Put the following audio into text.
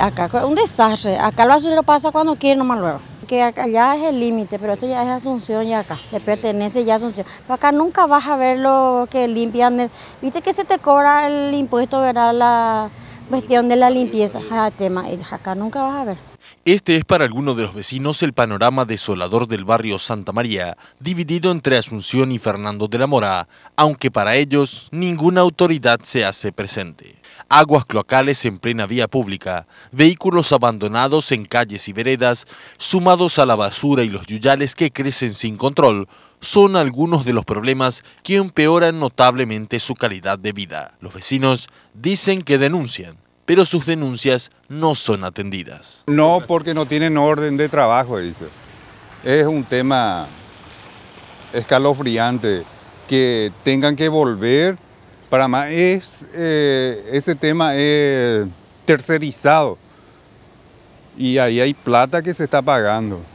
Acá es un desastre, acá el basurero pasa cuando quiere nomás luego. Que allá es el límite, pero esto ya es Asunción y acá, le pertenece ya Asunción. acá nunca vas a ver lo que limpian, viste que se te cobra el impuesto, verá La cuestión de la limpieza, ah, tema, acá nunca vas a ver. Este es para algunos de los vecinos el panorama desolador del barrio Santa María, dividido entre Asunción y Fernando de la Mora, aunque para ellos ninguna autoridad se hace presente aguas cloacales en plena vía pública, vehículos abandonados en calles y veredas, sumados a la basura y los yuyales que crecen sin control, son algunos de los problemas que empeoran notablemente su calidad de vida. Los vecinos dicen que denuncian, pero sus denuncias no son atendidas. No, porque no tienen orden de trabajo, dice. Es un tema escalofriante que tengan que volver para más es, eh, ese tema es tercerizado y ahí hay plata que se está pagando.